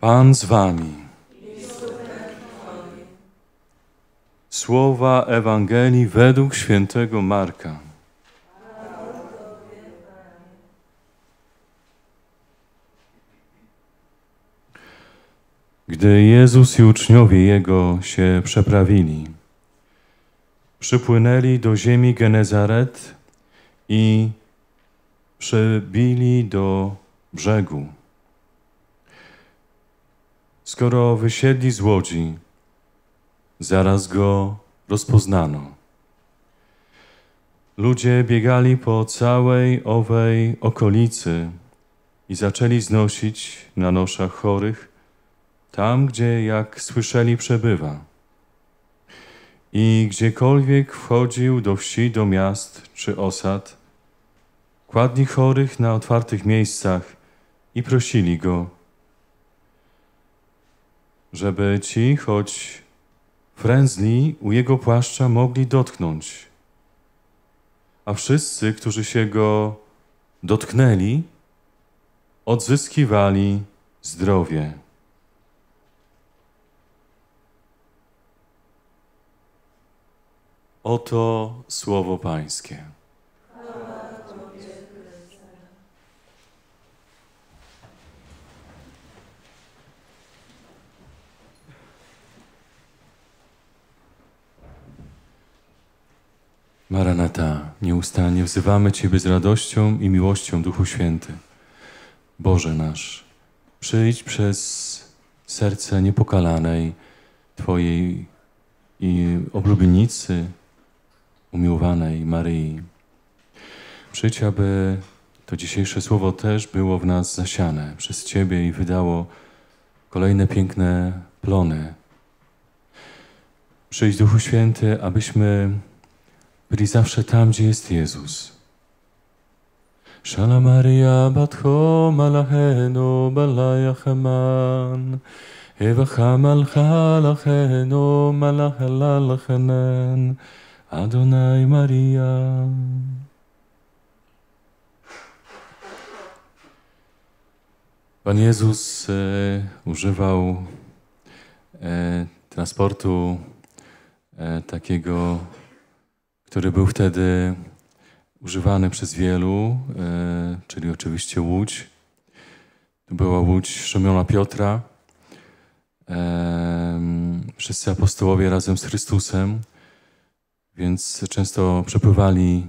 Pan z wami. Słowa Ewangelii według świętego Marka. Gdy Jezus i uczniowie Jego się przeprawili, przypłynęli do ziemi Genezaret i przebili do brzegu. Skoro wysiedli z łodzi, zaraz go rozpoznano. Ludzie biegali po całej owej okolicy i zaczęli znosić na noszach chorych tam, gdzie, jak słyszeli, przebywa. I gdziekolwiek wchodził do wsi, do miast czy osad, kładli chorych na otwartych miejscach i prosili go – żeby ci, choć frędzli, u jego płaszcza mogli dotknąć. A wszyscy, którzy się go dotknęli, odzyskiwali zdrowie. Oto słowo Pańskie. Maranata, nieustannie wzywamy Ciebie z radością i miłością, Duchu Święty. Boże nasz, przyjdź przez serce niepokalanej Twojej i oblubienicy umiłowanej Maryi. Przyjdź, aby to dzisiejsze słowo też było w nas zasiane przez Ciebie i wydało kolejne piękne plony. Przyjdź Duchu Święty, abyśmy byli zawsze tam, gdzie jest Jezus. Szala Maria Batho Malacheno Balayachaman Ewa Malcha Lachenu, Malachala Lachanan Adonai Maria Pan Jezus e, używał e, transportu e, takiego który był wtedy używany przez wielu, e, czyli oczywiście Łódź. To była Łódź Szymiona Piotra. E, wszyscy apostołowie razem z Chrystusem, więc często przepływali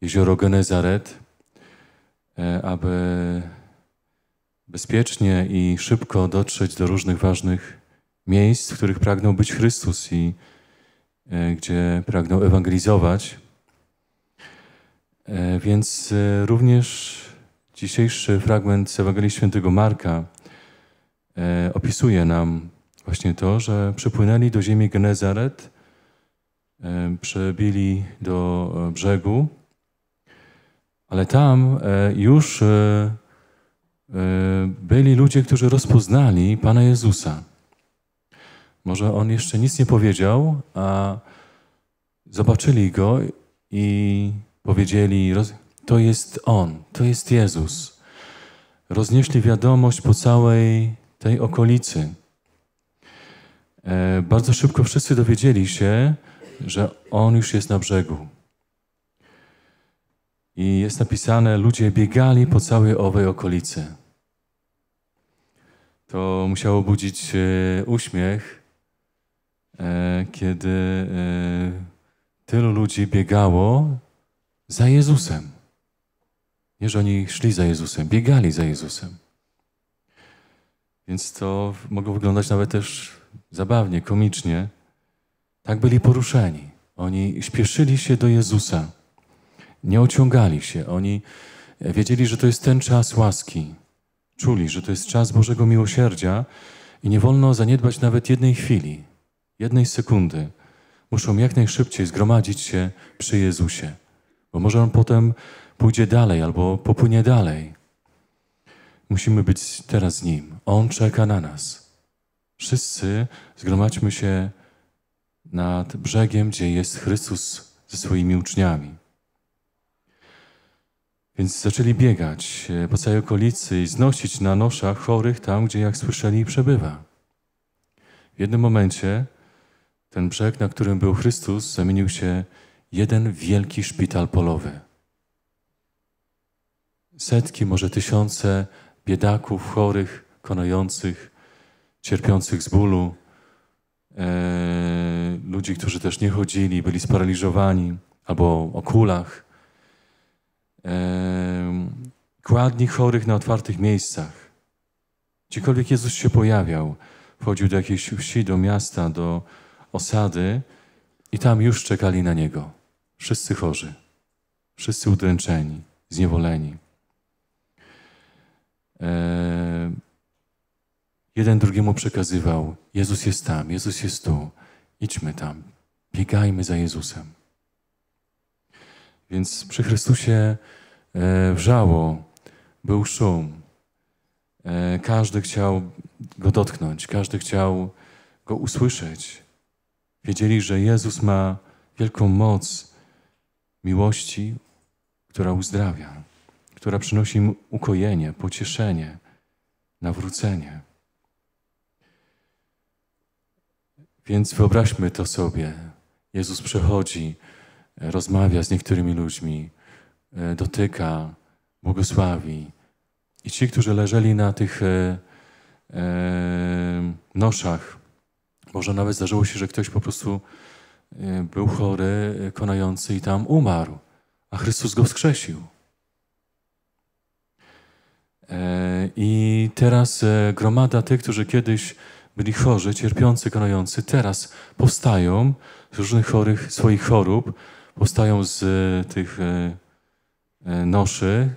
jezioro Genezaret, e, aby bezpiecznie i szybko dotrzeć do różnych ważnych miejsc, w których pragnął być Chrystus i Chrystus E, gdzie pragnął ewangelizować. E, więc e, również dzisiejszy fragment z Ewangelii Świętego Marka opisuje nam właśnie to, że przypłynęli do ziemi Genezaret, przebili do brzegu, ale tam już byli ludzie, którzy rozpoznali Pana Jezusa. Może on jeszcze nic nie powiedział, a zobaczyli go i powiedzieli: To jest on, to jest Jezus. Roznieśli wiadomość po całej tej okolicy. E, bardzo szybko wszyscy dowiedzieli się, że on już jest na brzegu. I jest napisane: Ludzie biegali po całej owej okolicy. To musiało budzić e, uśmiech E, kiedy e, tylu ludzi biegało za Jezusem. Nie, że oni szli za Jezusem, biegali za Jezusem. Więc to mogło wyglądać nawet też zabawnie, komicznie. Tak byli poruszeni. Oni śpieszyli się do Jezusa. Nie ociągali się. Oni wiedzieli, że to jest ten czas łaski. Czuli, że to jest czas Bożego miłosierdzia i nie wolno zaniedbać nawet jednej chwili jednej sekundy muszą jak najszybciej zgromadzić się przy Jezusie, bo może On potem pójdzie dalej albo popłynie dalej. Musimy być teraz z Nim. On czeka na nas. Wszyscy zgromadźmy się nad brzegiem, gdzie jest Chrystus ze swoimi uczniami. Więc zaczęli biegać e, po całej okolicy i znosić na noszach chorych tam, gdzie, jak słyszeli, przebywa. W jednym momencie ten brzeg, na którym był Chrystus, zamienił się jeden wielki szpital polowy. Setki, może tysiące biedaków, chorych, konających, cierpiących z bólu, e, ludzi, którzy też nie chodzili, byli sparaliżowani albo o kulach. E, kładni chorych na otwartych miejscach. Gdziekolwiek Jezus się pojawiał, wchodził do jakiejś wsi, do miasta, do, osady i tam już czekali na niego. Wszyscy chorzy, wszyscy udręczeni, zniewoleni. Eee, jeden drugiemu przekazywał: Jezus jest tam, Jezus jest tu, idźmy tam, biegajmy za Jezusem. Więc przy Chrystusie e, wrzało, był szum. E, każdy chciał go dotknąć, każdy chciał go usłyszeć. Wiedzieli, że Jezus ma wielką moc miłości, która uzdrawia, która przynosi im ukojenie, pocieszenie, nawrócenie. Więc wyobraźmy to sobie. Jezus przechodzi, rozmawia z niektórymi ludźmi, e, dotyka, błogosławi. I ci, którzy leżeli na tych e, e, noszach, może nawet zdarzyło się, że ktoś po prostu e, był chory, e, konający i tam umarł, a Chrystus go wskrzesił. E, I teraz gromada tych, którzy kiedyś byli chorzy, cierpiący, konający, teraz powstają z różnych chorych, swoich chorób, powstają z tych noszy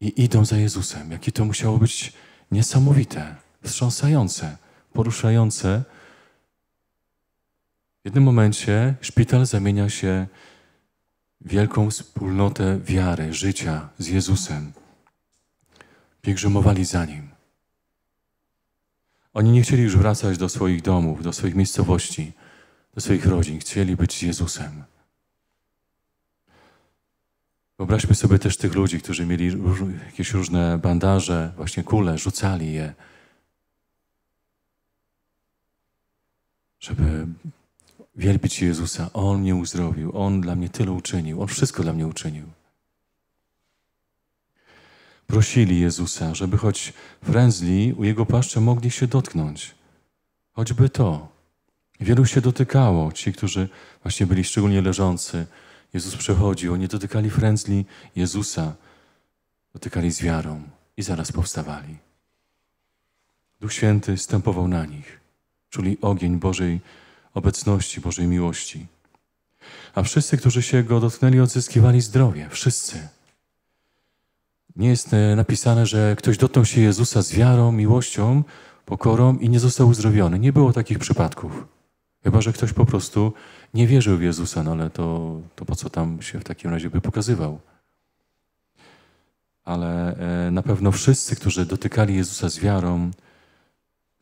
i idą za Jezusem. Jakie to musiało być niesamowite, wstrząsające, poruszające w jednym momencie szpital zamienia się w wielką wspólnotę wiary, życia z Jezusem. Pielgrzymowali za Nim. Oni nie chcieli już wracać do swoich domów, do swoich miejscowości, do swoich rodzin. Chcieli być z Jezusem. Wyobraźmy sobie też tych ludzi, którzy mieli róż, jakieś różne bandaże, właśnie kule, rzucali je, żeby Wielbić Jezusa. On mnie uzdrowił. On dla mnie tyle uczynił. On wszystko dla mnie uczynił. Prosili Jezusa, żeby choć frędzli u Jego paszczy mogli się dotknąć. Choćby to. Wielu się dotykało. Ci, którzy właśnie byli szczególnie leżący. Jezus przechodził. Oni dotykali frędzli Jezusa. Dotykali z wiarą i zaraz powstawali. Duch Święty stępował na nich. Czuli ogień Bożej obecności Bożej miłości. A wszyscy, którzy się go dotknęli, odzyskiwali zdrowie. Wszyscy. Nie jest e, napisane, że ktoś dotknął się Jezusa z wiarą, miłością, pokorą i nie został uzdrowiony. Nie było takich przypadków. Chyba, że ktoś po prostu nie wierzył w Jezusa, no ale to, to po co tam się w takim razie by pokazywał? Ale e, na pewno wszyscy, którzy dotykali Jezusa z wiarą,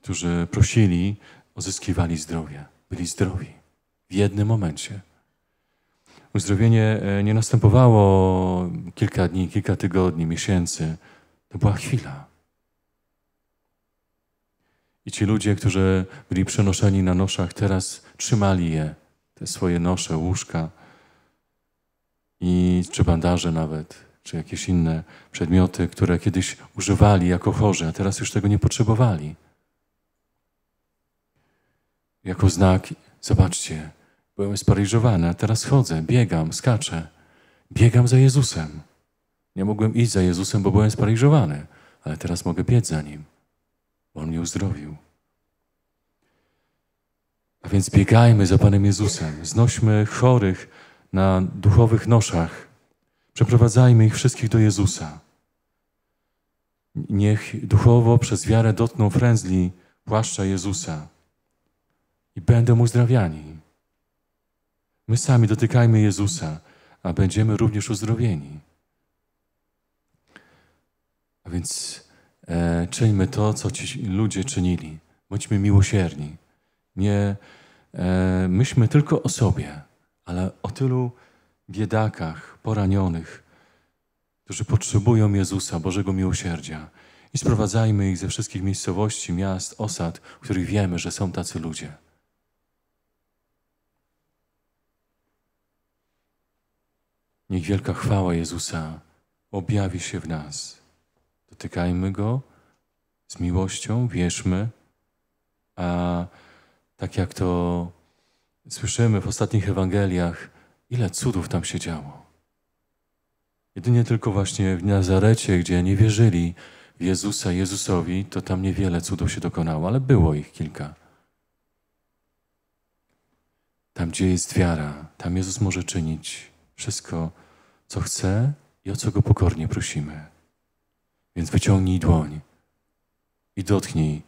którzy prosili, odzyskiwali zdrowie byli zdrowi w jednym momencie. Uzdrowienie e, nie następowało kilka dni, kilka tygodni, miesięcy. To była chwila. I ci ludzie, którzy byli przenoszeni na noszach, teraz trzymali je, te swoje nosze, łóżka i czy bandaże nawet, czy jakieś inne przedmioty, które kiedyś używali jako chorzy, a teraz już tego nie potrzebowali jako znak, zobaczcie, byłem sparaliżowany, a teraz chodzę, biegam, skaczę. Biegam za Jezusem. Nie mogłem iść za Jezusem, bo byłem sparaliżowany, ale teraz mogę biec za Nim. bo On mnie uzdrowił. A więc biegajmy za Panem Jezusem. Znośmy chorych na duchowych noszach. Przeprowadzajmy ich wszystkich do Jezusa. Niech duchowo przez wiarę dotkną frędzli płaszcza Jezusa i będą uzdrawiani. My sami dotykajmy Jezusa, a będziemy również uzdrowieni. A więc e, czyńmy to, co ci ludzie czynili. Bądźmy miłosierni. Nie e, myślmy tylko o sobie, ale o tylu biedakach, poranionych, którzy potrzebują Jezusa, Bożego miłosierdzia. I sprowadzajmy ich ze wszystkich miejscowości, miast, osad, w których wiemy, że są tacy ludzie. Niech wielka chwała Jezusa objawi się w nas. Dotykajmy Go z miłością, wierzmy, a tak jak to słyszymy w ostatnich Ewangeliach, ile cudów tam się działo. Jedynie tylko właśnie w Nazarecie, gdzie nie wierzyli w Jezusa, Jezusowi, to tam niewiele cudów się dokonało, ale było ich kilka. Tam, gdzie jest wiara, tam Jezus może czynić wszystko, co chce i o co go pokornie prosimy. Więc wyciągnij dłoń i dotknij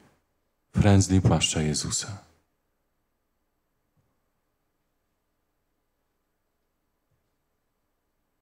frędzli płaszcza Jezusa.